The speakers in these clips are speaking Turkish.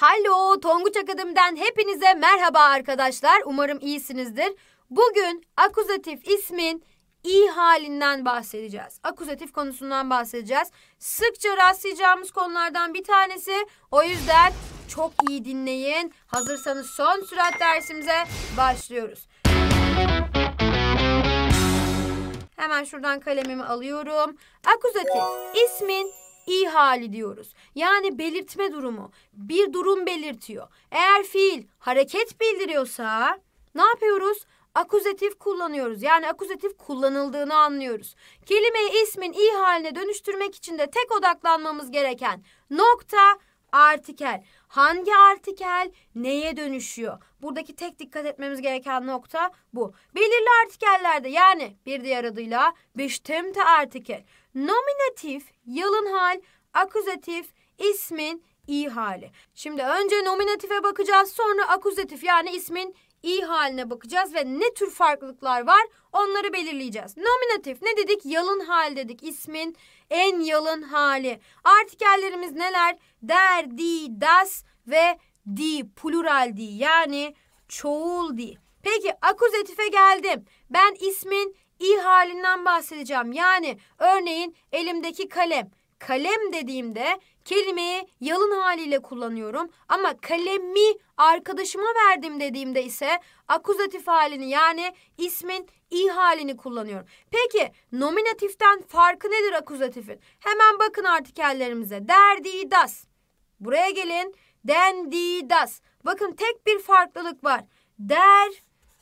Hallo Tonguç Akademi'den hepinize merhaba arkadaşlar. Umarım iyisinizdir. Bugün akuzatif ismin i halinden bahsedeceğiz. Akuzatif konusundan bahsedeceğiz. Sıkça rastlayacağımız konulardan bir tanesi. O yüzden çok iyi dinleyin. Hazırsanız son sürat dersimize başlıyoruz. Hemen şuradan kalemimi alıyorum. Akuzatif ismin iyi hali diyoruz. Yani belirtme durumu. Bir durum belirtiyor. Eğer fiil hareket bildiriyorsa ne yapıyoruz? akuzatif kullanıyoruz. Yani akuzatif kullanıldığını anlıyoruz. Kelimeyi ismin i haline dönüştürmek için de tek odaklanmamız gereken nokta artikel. Hangi artikel neye dönüşüyor? Buradaki tek dikkat etmemiz gereken nokta bu. Belirli artikellerde yani bir diğer adıyla bestimmte artikel Nominatif yalın hal, akuzatif ismin i hali. Şimdi önce nominatife bakacağız sonra akuzatif yani ismin i haline bakacağız ve ne tür farklılıklar var onları belirleyeceğiz. Nominatif ne dedik? Yalın hal dedik. İsmin en yalın hali. Artikellerimiz neler? Der, di, das ve di, plural di yani çoğul di. Peki akuzatife geldim. Ben ismin i halinden bahsedeceğim. Yani örneğin elimdeki kalem. Kalem dediğimde kelimeyi yalın haliyle kullanıyorum ama kalemi arkadaşıma verdim dediğimde ise akuzatif halini yani ismin i halini kullanıyorum. Peki nominatiften farkı nedir akuzatifin? Hemen bakın artikellerimize. Der, di, das. Buraya gelin. Den, di, das. Bakın tek bir farklılık var. Der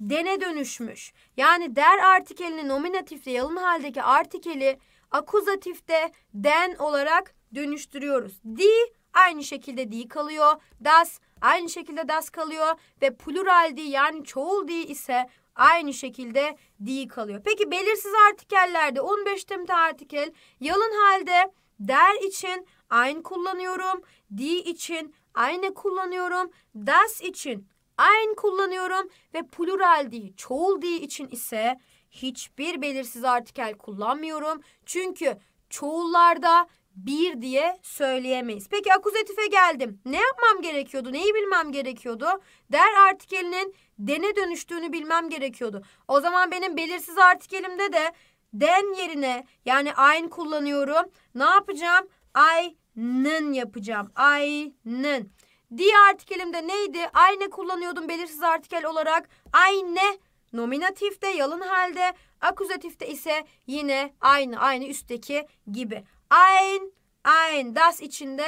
dene dönüşmüş. Yani der artikelini nominatifte yalın haldeki artikeli akuzatifte den olarak dönüştürüyoruz. Di aynı şekilde di kalıyor. Das aynı şekilde das kalıyor ve plural di yani çoğul di ise aynı şekilde di kalıyor. Peki belirsiz artikellerde 15 temte artikel yalın halde der için aynı kullanıyorum. Di için aynı kullanıyorum. Das için ein kullanıyorum ve plural değil çoğul değil için ise hiçbir belirsiz artikel kullanmıyorum. Çünkü çoğullarda bir diye söyleyemeyiz. Peki akuzatife geldim. Ne yapmam gerekiyordu? Neyi bilmem gerekiyordu? Der artikelinin dene dönüştüğünü bilmem gerekiyordu. O zaman benim belirsiz artikelimde de den yerine yani ayn kullanıyorum. Ne yapacağım? Aynın yapacağım. Aynın. Die artikelimde neydi? Aynı kullanıyordum belirsiz artikel olarak. Aynı. Nominatifte yalın halde. Akuzatifte ise yine aynı aynı üstteki gibi. Ein, ein. Das içinde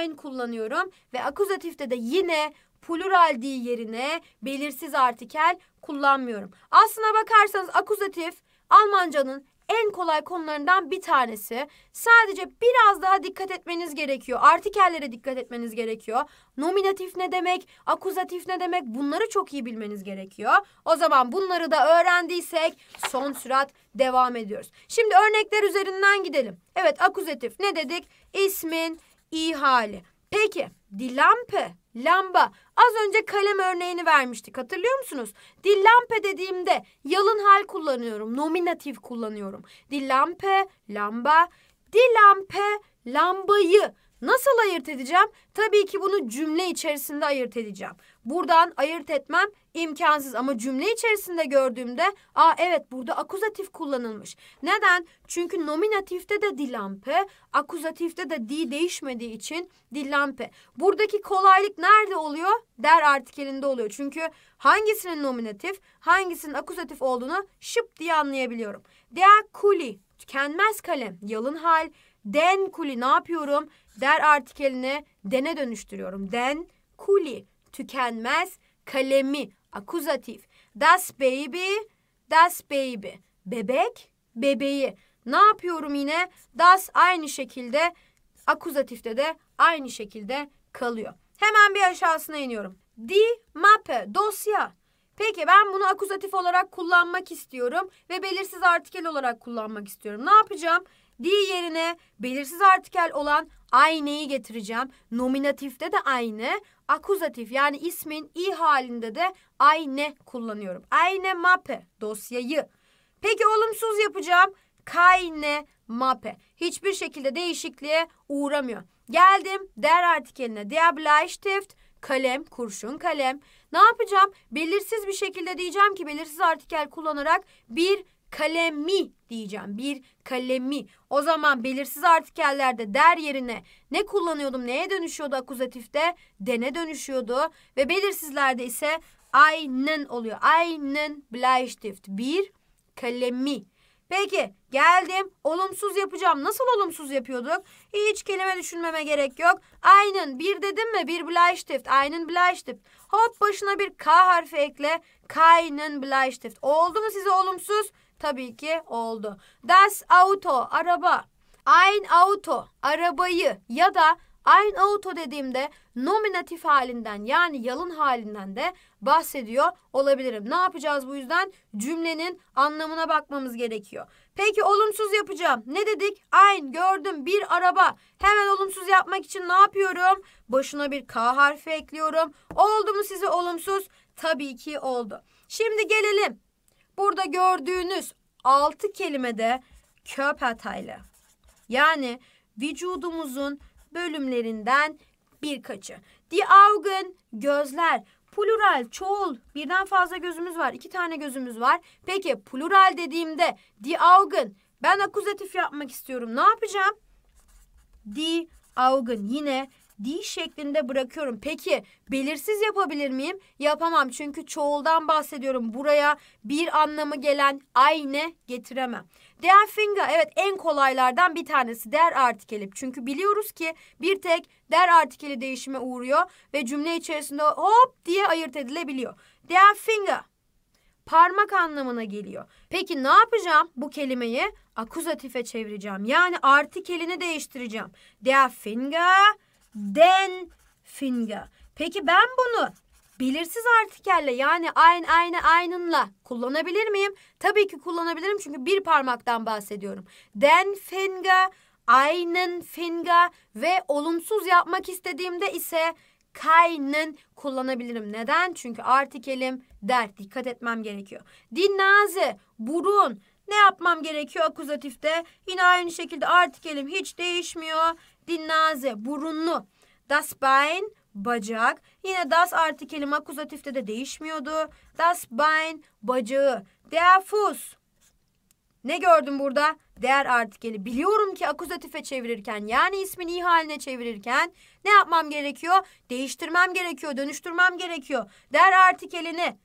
ein kullanıyorum. Ve akuzatifte de yine plural di yerine belirsiz artikel kullanmıyorum. Aslına bakarsanız akuzatif Almancanın en kolay konularından bir tanesi. Sadece biraz daha dikkat etmeniz gerekiyor. Artikellere dikkat etmeniz gerekiyor. Nominatif ne demek, akuzatif ne demek bunları çok iyi bilmeniz gerekiyor. O zaman bunları da öğrendiysek son sürat devam ediyoruz. Şimdi örnekler üzerinden gidelim. Evet akuzatif ne dedik? İsmin iyi hali. Peki dilampe, lamba Az önce kalem örneğini vermiştik hatırlıyor musunuz? Dillampe dediğimde yalın hal kullanıyorum. Nominatif kullanıyorum. Dillampe, lamba. Dillampe, lambayı. Nasıl ayırt edeceğim? Tabii ki bunu cümle içerisinde ayırt edeceğim. Buradan ayırt etmem imkansız ama cümle içerisinde gördüğümde aa evet burada akuzatif kullanılmış. Neden? Çünkü nominatifte de dilampe, akuzatifte de di değişmediği için dilampe. Buradaki kolaylık nerede oluyor? Der artikelinde oluyor. Çünkü hangisinin nominatif, hangisinin akuzatif olduğunu şıp diye anlayabiliyorum. Der kuli, tükenmez kalem, yalın hal. Den kuli ne yapıyorum? der artikeline dene dönüştürüyorum. Den, kuli, tükenmez, kalemi, akuzatif. Das baby, das baby. Bebek, bebeği. Ne yapıyorum yine? Das aynı şekilde akuzatifte de aynı şekilde kalıyor. Hemen bir aşağısına iniyorum. Di mape dosya. Peki ben bunu akuzatif olarak kullanmak istiyorum ve belirsiz artikel olarak kullanmak istiyorum. Ne yapacağım? di yerine belirsiz artikel olan aynıyı getireceğim. Nominatifte de aynı, akuzatif yani ismin i halinde de aynı kullanıyorum. Aynı mape dosyayı. Peki olumsuz yapacağım. Kayne mape. Hiçbir şekilde değişikliğe uğramıyor. Geldim der artikeline. Der Bleistift kalem, kurşun kalem. Ne yapacağım? Belirsiz bir şekilde diyeceğim ki belirsiz artikel kullanarak bir kalemi diyeceğim. Bir kalemi. O zaman belirsiz artikellerde der yerine ne kullanıyordum, neye dönüşüyordu akuzatifte? Dene dönüşüyordu. Ve belirsizlerde ise aynen oluyor. Aynen bleistift. Bir kalemi. Peki geldim olumsuz yapacağım. Nasıl olumsuz yapıyorduk? Hiç kelime düşünmeme gerek yok. Aynen bir dedim mi bir bleistift. Aynen bleistift. Hop başına bir K harfi ekle. Kainen bleistift. Oldu mu size olumsuz? Tabii ki oldu. Das Auto araba. Ein Auto arabayı ya da ein Auto dediğimde nominatif halinden yani yalın halinden de bahsediyor olabilirim. Ne yapacağız bu yüzden? Cümlenin anlamına bakmamız gerekiyor. Peki olumsuz yapacağım. Ne dedik? Ein gördüm bir araba. Hemen olumsuz yapmak için ne yapıyorum? Başına bir K harfi ekliyorum. Oldu mu size olumsuz? Tabii ki oldu. Şimdi gelelim Burada gördüğünüz altı kelimede kök hataylı. Yani vücudumuzun bölümlerinden birkaçı. Die Augen gözler. Plural, çoğul. Birden fazla gözümüz var. iki tane gözümüz var. Peki plural dediğimde die Augen. Ben akuzatif yapmak istiyorum. Ne yapacağım? Die Augen yine D şeklinde bırakıyorum. Peki belirsiz yapabilir miyim? Yapamam çünkü çoğuldan bahsediyorum. Buraya bir anlamı gelen aynı getiremem. Der Finga evet en kolaylardan bir tanesi der artikeli. Çünkü biliyoruz ki bir tek der artikeli değişime uğruyor ve cümle içerisinde hop diye ayırt edilebiliyor. Der Finga parmak anlamına geliyor. Peki ne yapacağım bu kelimeyi? Akuzatife çevireceğim. Yani artikelini değiştireceğim. Der Finger den finger. Peki ben bunu belirsiz artikelle yani ein aynı aynınla kullanabilir miyim? Tabii ki kullanabilirim çünkü bir parmaktan bahsediyorum. Den finger, einen finger ve olumsuz yapmak istediğimde ise keinen kullanabilirim. Neden? Çünkü artikelim der. Dikkat etmem gerekiyor. Die Nase, burun. Ne yapmam gerekiyor akuzatifte? Yine aynı şekilde artikelim hiç değişmiyor die Nase burunlu. Das Bein bacak. Yine das artı kelime de değişmiyordu. Das Bein bacağı. Der Fuß. Ne gördüm burada? Değer artikeli. Biliyorum ki akuzatife çevirirken yani ismin iyi haline çevirirken ne yapmam gerekiyor? Değiştirmem gerekiyor, dönüştürmem gerekiyor. Der artikelini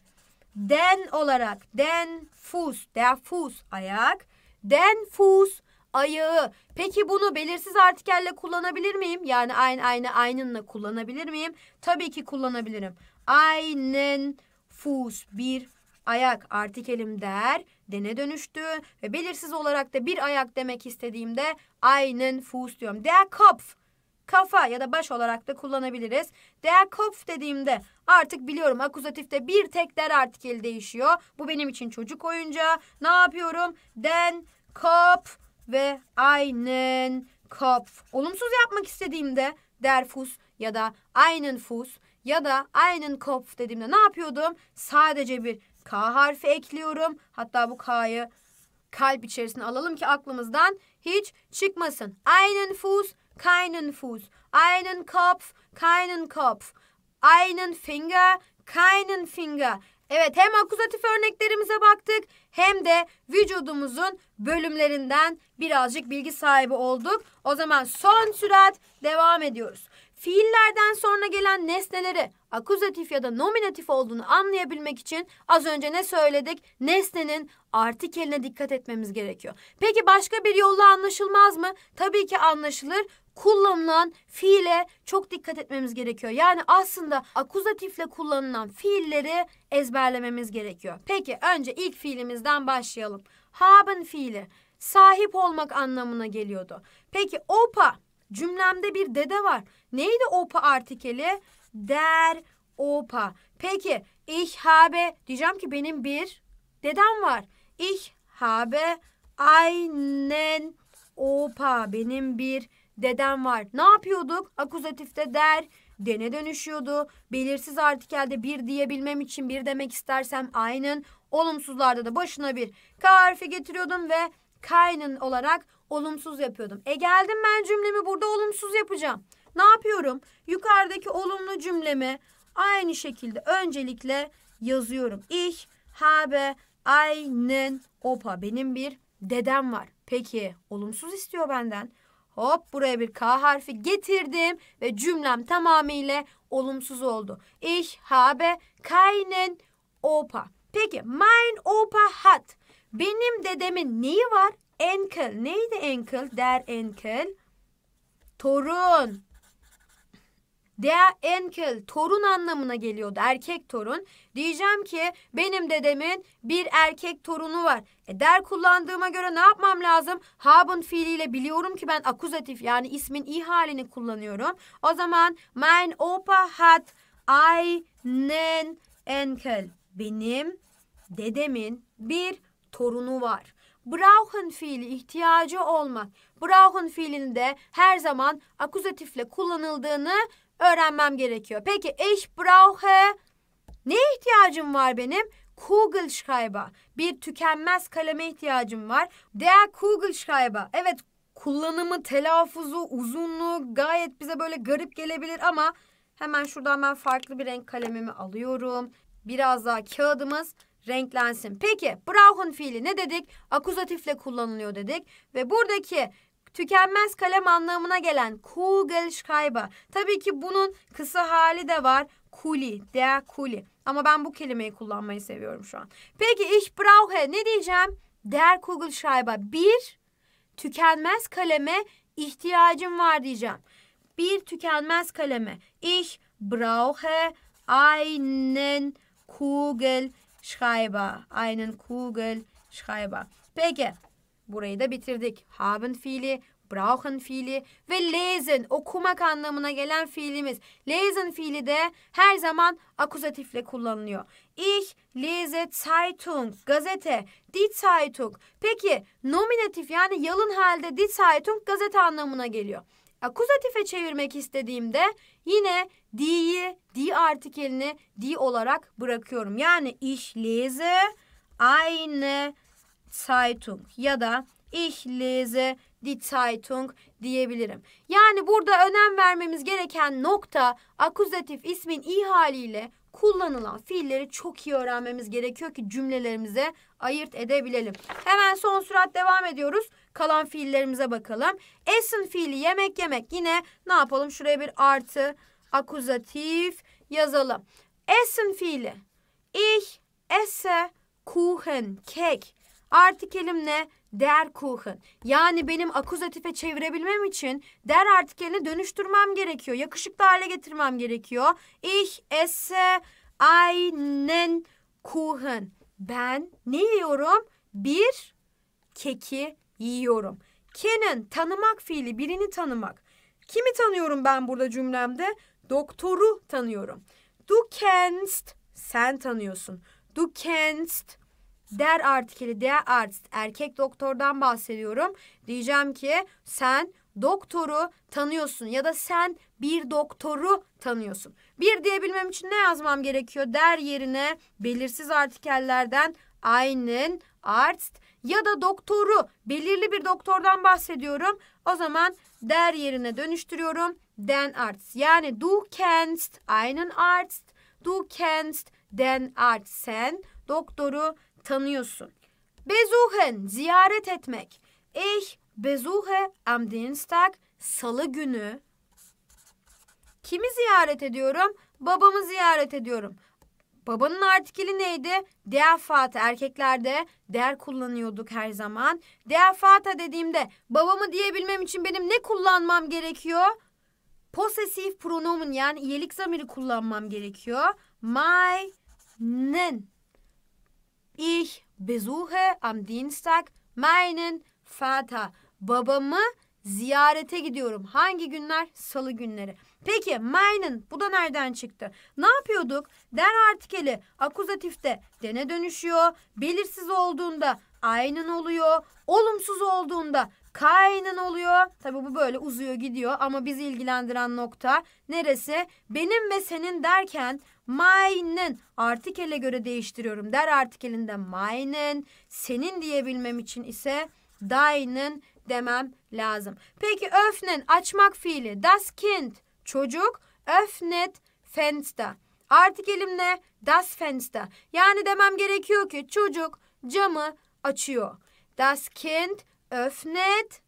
den olarak den fus, der fus ayak, den fus ayağı. Peki bunu belirsiz artikelle kullanabilir miyim? Yani aynı aynı aynınla kullanabilir miyim? Tabii ki kullanabilirim. Einen Fuß bir ayak artikelim der dene dönüştü ve belirsiz olarak da bir ayak demek istediğimde einen Fuß diyorum. Der Kopf kafa ya da baş olarak da kullanabiliriz. Der Kopf dediğimde artık biliyorum akuzatifte bir tek der artikeli değişiyor. Bu benim için çocuk oyuncağı. Ne yapıyorum? Den Kopf ve einen Kopf. Olumsuz yapmak istediğimde der Fuß ya da einen Fuß ya da einen Kopf dediğimde ne yapıyordum? Sadece bir K harfi ekliyorum. Hatta bu K'yı kalp içerisine alalım ki aklımızdan hiç çıkmasın. Einen Fuß, keinen Fuß. Einen Kopf, keinen Kopf. Einen Finger, keinen Finger. Evet hem akuzatif örneklerimize baktık hem de vücudumuzun bölümlerinden birazcık bilgi sahibi olduk. O zaman son sürat devam ediyoruz. Fiillerden sonra gelen nesneleri akuzatif ya da nominatif olduğunu anlayabilmek için az önce ne söyledik? Nesnenin artikeline dikkat etmemiz gerekiyor. Peki başka bir yolla anlaşılmaz mı? Tabii ki anlaşılır kullanılan fiile çok dikkat etmemiz gerekiyor. Yani aslında akuzatifle kullanılan fiilleri ezberlememiz gerekiyor. Peki önce ilk fiilimizden başlayalım. Haben fiili sahip olmak anlamına geliyordu. Peki opa cümlemde bir dede var. Neydi opa artikeli? Der opa. Peki ich habe diyeceğim ki benim bir dedem var. Ich habe einen opa. Benim bir dedem var. Ne yapıyorduk? Akuzatifte der, dene dönüşüyordu. Belirsiz artikelde bir diyebilmem için bir demek istersem aynen. Olumsuzlarda da başına bir k harfi getiriyordum ve kaynın olarak olumsuz yapıyordum. E geldim ben cümlemi burada olumsuz yapacağım. Ne yapıyorum? Yukarıdaki olumlu cümlemi aynı şekilde öncelikle yazıyorum. Ich habe einen Opa. Benim bir dedem var. Peki olumsuz istiyor benden. Hop buraya bir K harfi getirdim ve cümlem tamamıyla olumsuz oldu. Ich habe keinen Opa. Peki mein Opa hat. Benim dedemin neyi var? Enkel. Neydi enkel? Der enkel. Torun. Der Enkel torun anlamına geliyordu erkek torun. Diyeceğim ki benim dedemin bir erkek torunu var. E der kullandığıma göre ne yapmam lazım? Haben fiiliyle biliyorum ki ben akuzatif yani ismin i halini kullanıyorum. O zaman mein Opa hat einen Enkel. Benim dedemin bir torunu var. Brauchen fiili ihtiyacı olmak. Brauchen fiilinde her zaman akuzatifle kullanıldığını öğrenmem gerekiyor. Peki ich brauche ne ihtiyacım var benim? Kugelschreiber. Bir tükenmez kaleme ihtiyacım var. Der Kugelschreiber. Evet kullanımı, telaffuzu, uzunluğu gayet bize böyle garip gelebilir ama hemen şuradan ben farklı bir renk kalemimi alıyorum. Biraz daha kağıdımız renklensin. Peki brauchen fiili ne dedik? Akuzatifle kullanılıyor dedik. Ve buradaki tükenmez kalem anlamına gelen Kugelschreiber. Tabii ki bunun kısa hali de var. Kuli, der Kuli. Ama ben bu kelimeyi kullanmayı seviyorum şu an. Peki ich brauche ne diyeceğim? Der Kugelschreiber. Bir, tükenmez kaleme ihtiyacım var diyeceğim. Bir tükenmez kaleme. Ich brauche einen Kugelschreiber. Einen Kugelschreiber. Peki Burayı da bitirdik. Haben fiili, brauchen fiili ve lesen okumak anlamına gelen fiilimiz. Lesen fiili de her zaman akuzatifle kullanılıyor. Ich lese Zeitung, gazete, die Zeitung. Peki nominatif yani yalın halde die Zeitung gazete anlamına geliyor. Akuzatife çevirmek istediğimde yine die'yi, die artikelini die olarak bırakıyorum. Yani ich lese eine Zeitung ya da Ich lese die Zeitung diyebilirim. Yani burada önem vermemiz gereken nokta akuzatif ismin i haliyle kullanılan fiilleri çok iyi öğrenmemiz gerekiyor ki cümlelerimize ayırt edebilelim. Hemen son sürat devam ediyoruz. Kalan fiillerimize bakalım. Essen fiili yemek yemek. Yine ne yapalım? Şuraya bir artı akuzatif yazalım. Essen fiili. Ich esse Kuchen, kek. Artikelimle der Kuchen. Yani benim akuzatife çevirebilmem için der artikelini dönüştürmem gerekiyor. Yakışıklı hale getirmem gerekiyor. Ich esse einen Kuchen. Ben ne yiyorum? Bir keki yiyorum. Kenen tanımak fiili birini tanımak. Kimi tanıyorum ben burada cümlemde? Doktoru tanıyorum. Du kennst sen tanıyorsun. Du kennst Der artikeli der artist erkek doktordan bahsediyorum. Diyeceğim ki sen doktoru tanıyorsun ya da sen bir doktoru tanıyorsun. Bir diyebilmem için ne yazmam gerekiyor? Der yerine belirsiz artikellerden aynen artist ya da doktoru belirli bir doktordan bahsediyorum. O zaman der yerine dönüştürüyorum. Den artist yani du kennst einen artist, du kennst den artist sen doktoru tanıyorsun. Besuchen ziyaret etmek. Ich besuche am Dienstag salı günü kimi ziyaret ediyorum? Babamı ziyaret ediyorum. Babanın artikeli neydi? Der Vater. Erkeklerde der kullanıyorduk her zaman. Der Vater dediğimde babamı diyebilmem için benim ne kullanmam gerekiyor? Posesif pronomen yani iyilik zamiri kullanmam gerekiyor. My nen. Ich besuche am Dienstag meinen Vater. Babamı ziyarete gidiyorum. Hangi günler? Salı günleri. Peki meinen bu da nereden çıktı? Ne yapıyorduk? Der artikeli akuzatifte dene dönüşüyor. Belirsiz olduğunda aynen oluyor. Olumsuz olduğunda Kaynen oluyor. Tabi bu böyle uzuyor gidiyor ama bizi ilgilendiren nokta neresi? Benim ve senin derken meinen artikele göre değiştiriyorum. Der artikelinde meinen, senin diyebilmem için ise deinen demem lazım. Peki öfnen açmak fiili das Kind çocuk öffnet Fenster. Artikelim ne? Das Fenster. Yani demem gerekiyor ki çocuk camı açıyor. Das Kind öffnet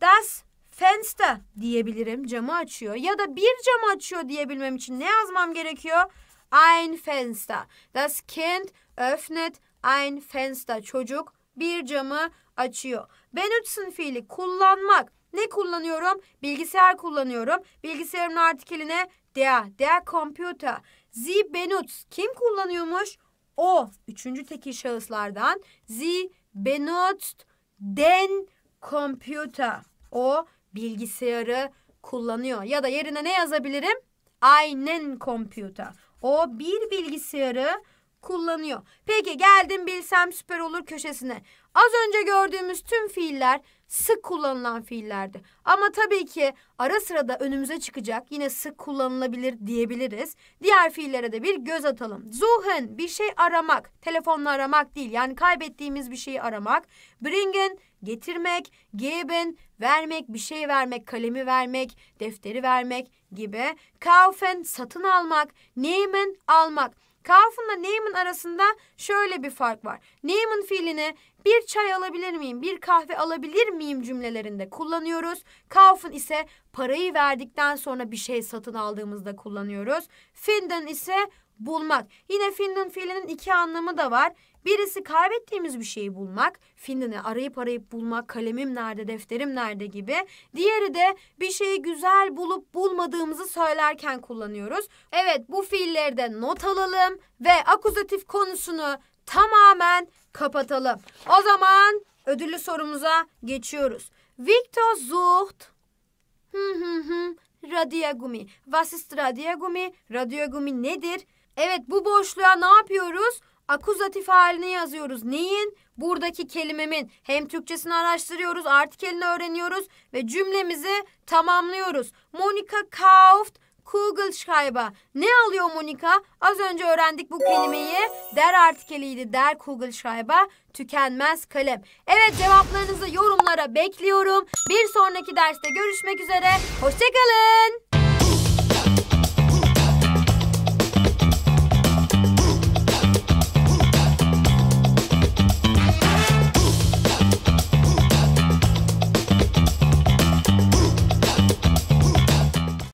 das Fenster diyebilirim. Camı açıyor. Ya da bir cam açıyor diyebilmem için ne yazmam gerekiyor? Ein Fenster. Das Kind öffnet ein Fenster. Çocuk bir camı açıyor. Benutzen fiili kullanmak. Ne kullanıyorum? Bilgisayar kullanıyorum. Bilgisayarın artikeline der, der computer. Sie benutzt. Kim kullanıyormuş? O. Üçüncü tekil şahıslardan. Sie benutzt den computer. O bilgisayarı kullanıyor. Ya da yerine ne yazabilirim? Einen computer. O bir bilgisayarı kullanıyor. Peki geldim bilsem süper olur köşesine. Az önce gördüğümüz tüm fiiller sık kullanılan fiillerdi. Ama tabii ki ara sıra da önümüze çıkacak yine sık kullanılabilir diyebiliriz. Diğer fiillere de bir göz atalım. Suchen bir şey aramak, telefonla aramak değil yani kaybettiğimiz bir şeyi aramak. Bringen getirmek, geben vermek, bir şey vermek, kalemi vermek, defteri vermek gibi. Kaufen satın almak, nehmen almak. Kaufen ile Neyman arasında şöyle bir fark var. Neyman fiilini bir çay alabilir miyim, bir kahve alabilir miyim cümlelerinde kullanıyoruz. Kaufen ise parayı verdikten sonra bir şey satın aldığımızda kullanıyoruz. Finden ise bulmak. Yine finden fiilinin iki anlamı da var. Birisi kaybettiğimiz bir şeyi bulmak, findini e arayıp arayıp bulmak, kalemim nerede, defterim nerede gibi. Diğeri de bir şeyi güzel bulup bulmadığımızı söylerken kullanıyoruz. Evet bu fiillerde not alalım ve akuzatif konusunu tamamen kapatalım. O zaman ödüllü sorumuza geçiyoruz. Victor Zucht Radyagumi. Was ist Radyagumi? Radyagumi nedir? Evet bu boşluğa ne yapıyoruz? Akuzatif halini yazıyoruz. Neyin? Buradaki kelimemin. Hem Türkçesini araştırıyoruz, artikelini öğreniyoruz ve cümlemizi tamamlıyoruz. Monica kauft Kugelschreiber. Ne alıyor Monika? Az önce öğrendik bu kelimeyi. Der artikeliydi. Der Kugelschreiber. Tükenmez kalem. Evet cevaplarınızı yorumlara bekliyorum. Bir sonraki derste görüşmek üzere. Hoşçakalın.